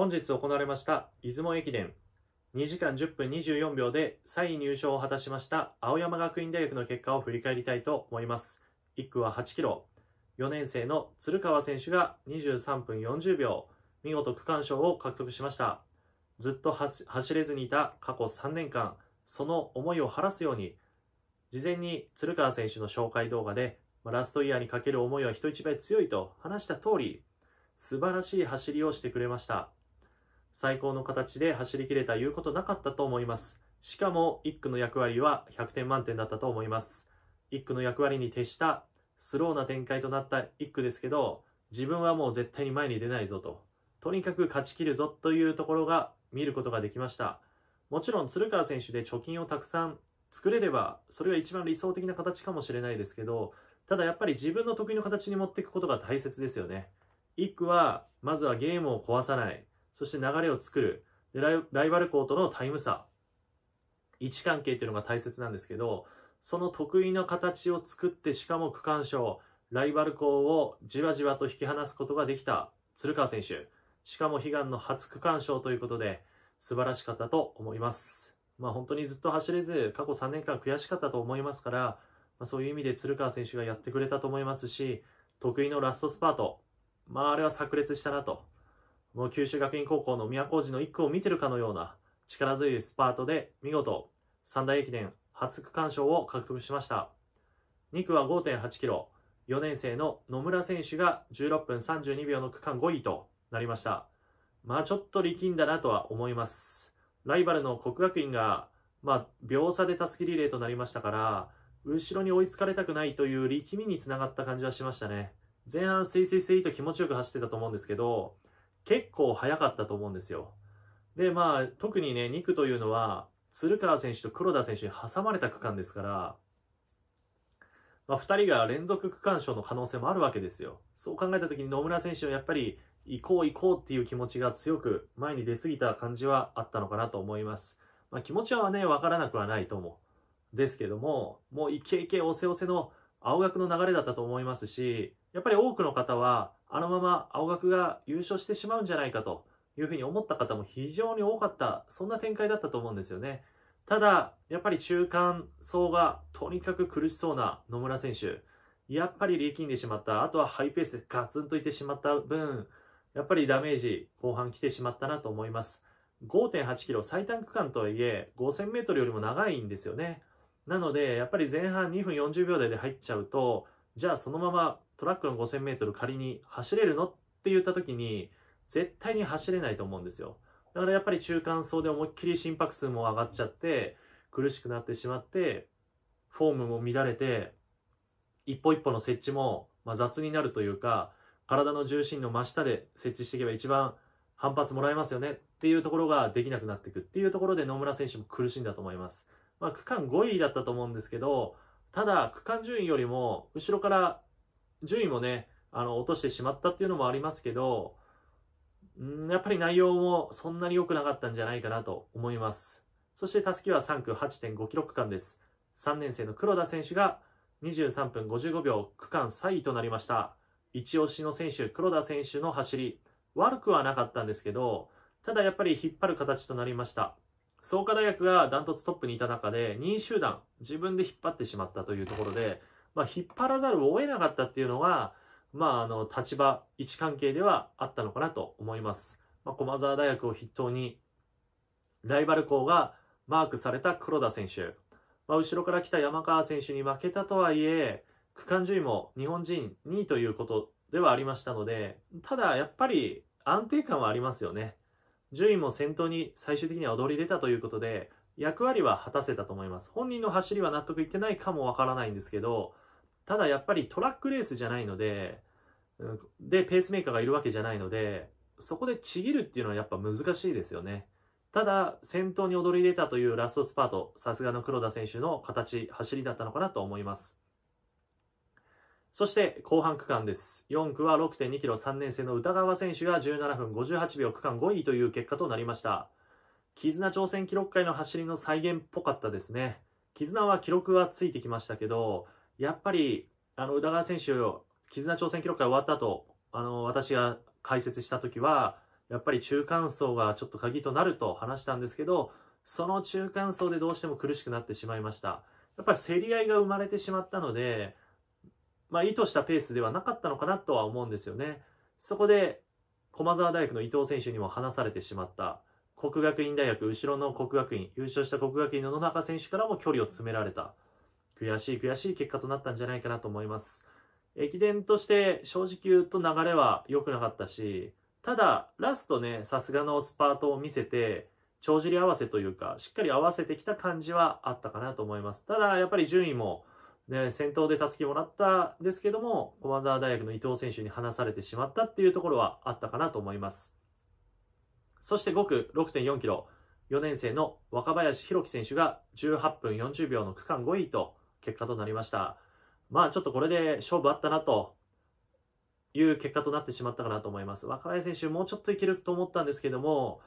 本日行われました出雲駅伝2時間10分24秒で3位入賞を果たしました青山学院大学の結果を振り返りたいと思います。1区は8キロ。4年生の鶴川選手が23分40秒、見事区間賞を獲得しました。ずっと走れずにいた過去3年間、その思いを晴らすように、事前に鶴川選手の紹介動画で、ラストイヤーにかける思いは人一倍強いと話した通り、素晴らしい走りをしてくれました。最高の形で走り切れたいうことなかったと思います。しかも、1区の役割は100点満点だったと思います。1区の役割に徹したスローな展開となった1区ですけど、自分はもう絶対に前に出ないぞと、とにかく勝ち切るぞというところが見ることができました。もちろん、鶴川選手で貯金をたくさん作れれば、それが一番理想的な形かもしれないですけど、ただやっぱり自分の得意の形に持っていくことが大切ですよね。1区は、まずはゲームを壊さない。そして流れを作るでライバル校とのタイム差位置関係っていうのが大切なんですけどその得意な形を作ってしかも区間賞ライバル校をじわじわと引き離すことができた鶴川選手しかも悲願の初区間賞ということで素晴らしかったと思いますまあ本当にずっと走れず過去3年間悔しかったと思いますから、まあ、そういう意味で鶴川選手がやってくれたと思いますし得意のラストスパートまああれは炸裂したなともう九州学院高校の宮古寺の一区を見てるかのような力強いスパートで見事三大駅伝初区間賞を獲得しました。2区は5 8キロ4年生の野村選手が16分32秒の区間5位となりました。まあちょっと力んだなとは思います。ライバルの国学院が、まあ、秒差でたすきリレーとなりましたから、後ろに追いつかれたくないという力みにつながった感じはしましたね。前半スイスイスイと気持ちよく走ってたと思うんですけど、結構早かったと思うんですよ。で、まあ、特にね、2区というのは、鶴川選手と黒田選手に挟まれた区間ですから、まあ、2人が連続区間賞の可能性もあるわけですよ。そう考えた時に野村選手はやっぱり、行こう行こうっていう気持ちが強く前に出過ぎた感じはあったのかなと思います。まあ、気持ちはね、わからなくはないと思う。ですけども、もうイケイケ押せ押せの青学の流れだったと思いますし、やっぱり多くの方は、あのまま青学が優勝してしまうんじゃないかというふうに思った方も非常に多かった、そんな展開だったと思うんですよね。ただ、やっぱり中間層がとにかく苦しそうな野村選手、やっぱり力んでしまった、あとはハイペースでガツンといってしまった分、やっぱりダメージ後半来てしまったなと思います。5.8キロ最短区間とはいえ5000メートルよりも長いんですよね。なので、やっぱり前半2分40秒台で入っちゃうと、じゃあそのままトラックの 5000m 仮に走れるのって言った時に絶対に走れないと思うんですよだからやっぱり中間層で思いっきり心拍数も上がっちゃって苦しくなってしまってフォームも乱れて一歩一歩の設置も、ま雑になるというか体の重心の真下で設置していけば一番反発もらえますよねっていうところができなくなっていくっていうところで野村選手も苦しんだと思います。まあ、区間5位だったと思うんですけど、ただ、区間順位よりも、後ろから順位もね、あの、落としてしまったっていうのもありますけど、んやっぱり内容もそんなに良くなかったんじゃないかなと思います。そして、たすきは3区8.5キロ区間です。3年生の黒田選手が23分55秒、区間3位となりました。一押しの選手、黒田選手の走り、悪くはなかったんですけど、ただやっぱり引っ張る形となりました。創価大学がダントツトップにいた中で、2位集団、自分で引っ張ってしまったというところで、まあ、引っ張らざるを得なかったっていうのが、まあ、あの、立場、位置関係ではあったのかなと思います。まあ、駒澤大学を筆頭に、ライバル校がマークされた黒田選手、まあ、後ろから来た山川選手に負けたとはいえ、区間順位も日本人2位ということではありましたので、ただやっぱり安定感はありますよね。順位も先頭に最終的には躍り出たということで、役割は果たせたと思います。本人の走りは納得いってないかもわからないんですけど、ただやっぱりトラックレースじゃないので、で、ペースメーカーがいるわけじゃないので、そこでちぎるっていうのはやっぱ難しいですよね。ただ、先頭に躍り出たというラストスパート、さすがの黒田選手の形、走りだったのかなと思います。そして後半区間です。4区は6.2キロ3年生の歌川選手が17分58秒区間5位という結果となりました。絆挑戦記録会の走りの再現っぽかったですね。絆は記録はついてきましたけど、やっぱり、あの、宇田川選手、絆挑戦記録会終わった後、あの、私が解説した時は、やっぱり中間層がちょっと鍵となると話したんですけど、その中間層でどうしても苦しくなってしまいました。やっぱり競り合いが生まれてしまったので、まあ、意図したペースではなかったのかなとは思うんですよね。そこで駒澤大学の伊藤選手にも離されてしまった國學院大学後ろの國學院優勝した國學院の野中選手からも距離を詰められた悔しい悔しい結果となったんじゃないかなと思います駅伝として正直言うと流れは良くなかったしただラストねさすがのスパートを見せて帳尻合わせというかしっかり合わせてきた感じはあったかなと思いますただやっぱり順位もね、先頭でたすきもらったんですけども、駒澤大学の伊藤選手に離されてしまったっていうところはあったかなと思います。そして5区6.4キロ、4年生の若林弘樹選手が18分40秒の区間5位と結果となりました。まあちょっとこれで勝負あったなという結果となってしまったかなと思います。若林選手もうちょっといけると思ったんですけども、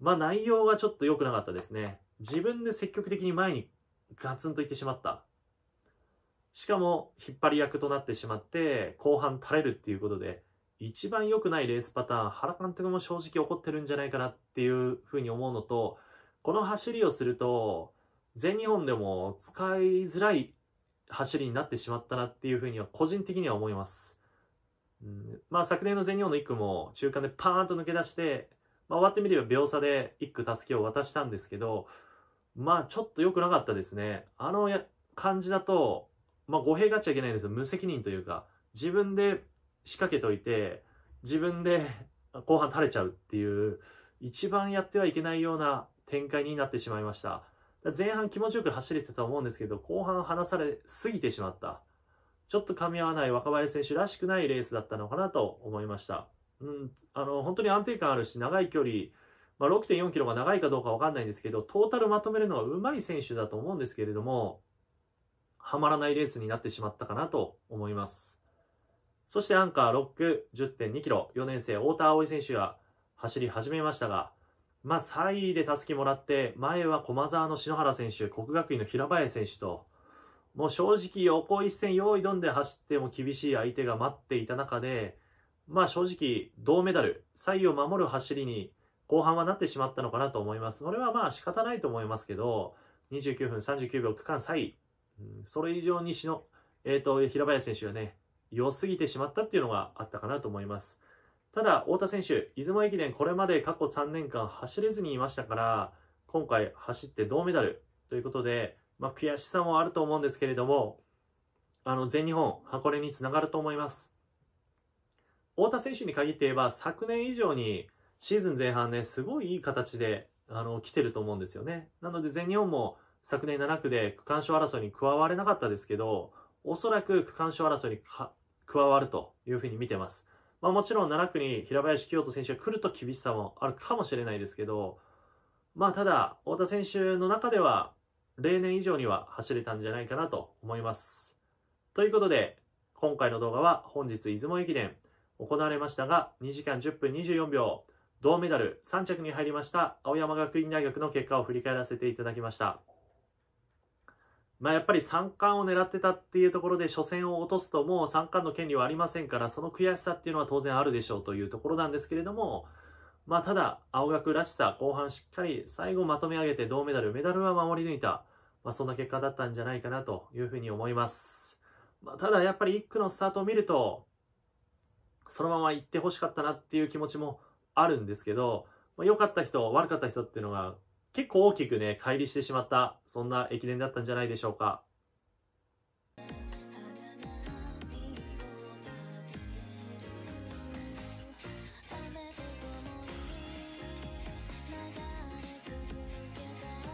まあ内容がちょっと良くなかったですね。自分で積極的に前にガツンといってしまったしかも引っ張り役となってしまって後半垂れるっていうことで一番良くないレースパターン原監督も正直怒ってるんじゃないかなっていうふうに思うのとこの走りをすると全日本でも使いづらい走りになってしまったなっていうふうには個人的には思います。うん、まあ昨年の全日本の1区も中間でパーンと抜け出して、まあ、終わってみれば秒差で1区たすきを渡したんですけどまあちょっと良くなかったですね。あの感じだとまあ、語弊があっちゃいけないんですよ。無責任というか、自分で仕掛けといて、自分で後半垂れちゃうっていう、一番やってはいけないような展開になってしまいました。前半気持ちよく走れてたと思うんですけど、後半離されすぎてしまった。ちょっと噛み合わない若林選手らしくないレースだったのかなと思いました。うん、あの、本当に安定感あるし、長い距離、まあ、6.4キロが長いかどうかわかんないんですけど、トータルまとめるのは上手い選手だと思うんですけれども、はまらないレースになってしまったかなと思います。そしてアンカー6区10.2キロ、4年生太田葵選手が走り始めましたが、まあ3位で助けもらって、前は駒沢の篠原選手、國學院の平林選手と、もう正直横一線用意どんで走っても厳しい相手が待っていた中で、まあ正直銅メダル、3位を守る走りに後半はなってしまったのかなと思います。それはまあ仕方ないと思いますけど、29分39秒区間3位、うん、それ以上にしの、えーと、平林選手がね、良すぎてしまったっていうのがあったかなと思います。ただ、太田選手、出雲駅伝これまで過去3年間走れずにいましたから、今回走って銅メダルということで、まあ、悔しさもあると思うんですけれども、あの、全日本、箱根につながると思います。太田選手に限って言えば、昨年以上にシーズン前半ね、すごいいい形で、あの、来てると思うんですよね。なので、全日本も昨年7区で区間賞争いに加われなかったですけど、おそらく区間賞争いに加わるというふうに見てます。まあ、もちろん7区に平林清人選手が来ると厳しさもあるかもしれないですけど、まあ、ただ、太田選手の中では、例年以上には走れたんじゃないかなと思います。ということで、今回の動画は本日出雲駅伝行われましたが、2時間10分24秒、銅メダル3着に入りました青山学院大学の結果を振り返らせていただきました。まあ、やっぱり三冠を狙ってたっていうところで初戦を落とすともう三冠の権利はありませんからその悔しさっていうのは当然あるでしょうというところなんですけれども、まあ、ただ青学らしさ後半しっかり最後まとめ上げて銅メダルメダルは守り抜いた、まあ、そんな結果だったんじゃないかなというふうに思います、まあ、ただやっぱり1区のスタートを見るとそのまま行ってほしかったなっていう気持ちもあるんですけど、まあ、良かった人悪かった人っていうのが結構大きくね、乖離してしまった、そんな駅伝だったんじゃないでしょうか。